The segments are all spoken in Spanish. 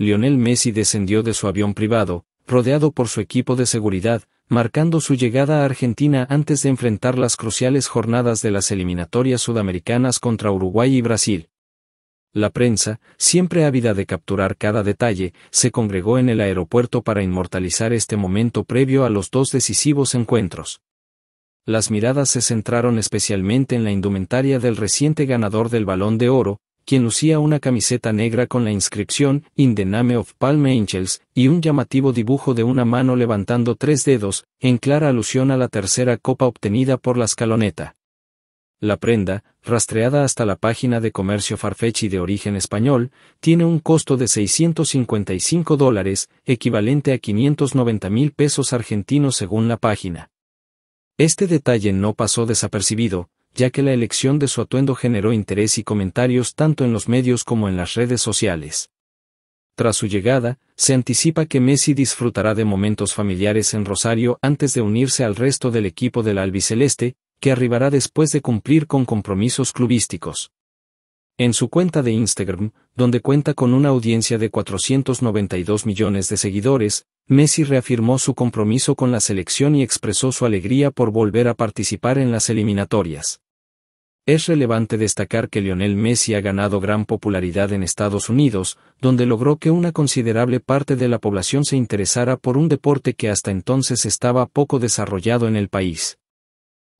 Lionel Messi descendió de su avión privado, rodeado por su equipo de seguridad, marcando su llegada a Argentina antes de enfrentar las cruciales jornadas de las eliminatorias sudamericanas contra Uruguay y Brasil. La prensa, siempre ávida de capturar cada detalle, se congregó en el aeropuerto para inmortalizar este momento previo a los dos decisivos encuentros. Las miradas se centraron especialmente en la indumentaria del reciente ganador del Balón de Oro, quien lucía una camiseta negra con la inscripción In of Palm Angels y un llamativo dibujo de una mano levantando tres dedos, en clara alusión a la tercera copa obtenida por la escaloneta. La prenda, rastreada hasta la página de comercio Farfetch de origen español, tiene un costo de 655 dólares, equivalente a 590 mil pesos argentinos según la página. Este detalle no pasó desapercibido, ya que la elección de su atuendo generó interés y comentarios tanto en los medios como en las redes sociales. Tras su llegada, se anticipa que Messi disfrutará de momentos familiares en Rosario antes de unirse al resto del equipo del albiceleste, que arribará después de cumplir con compromisos clubísticos. En su cuenta de Instagram, donde cuenta con una audiencia de 492 millones de seguidores, Messi reafirmó su compromiso con la selección y expresó su alegría por volver a participar en las eliminatorias. Es relevante destacar que Lionel Messi ha ganado gran popularidad en Estados Unidos, donde logró que una considerable parte de la población se interesara por un deporte que hasta entonces estaba poco desarrollado en el país.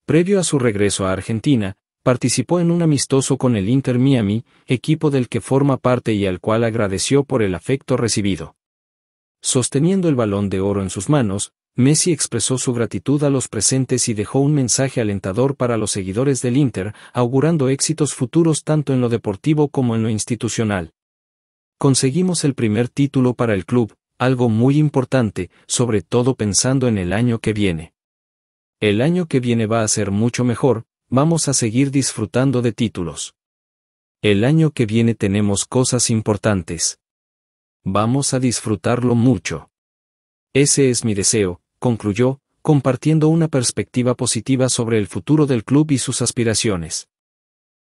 Previo a su regreso a Argentina, participó en un amistoso con el Inter Miami, equipo del que forma parte y al cual agradeció por el afecto recibido. Sosteniendo el balón de oro en sus manos, Messi expresó su gratitud a los presentes y dejó un mensaje alentador para los seguidores del Inter, augurando éxitos futuros tanto en lo deportivo como en lo institucional. Conseguimos el primer título para el club, algo muy importante, sobre todo pensando en el año que viene. El año que viene va a ser mucho mejor, vamos a seguir disfrutando de títulos. El año que viene tenemos cosas importantes. Vamos a disfrutarlo mucho. Ese es mi deseo, concluyó, compartiendo una perspectiva positiva sobre el futuro del club y sus aspiraciones.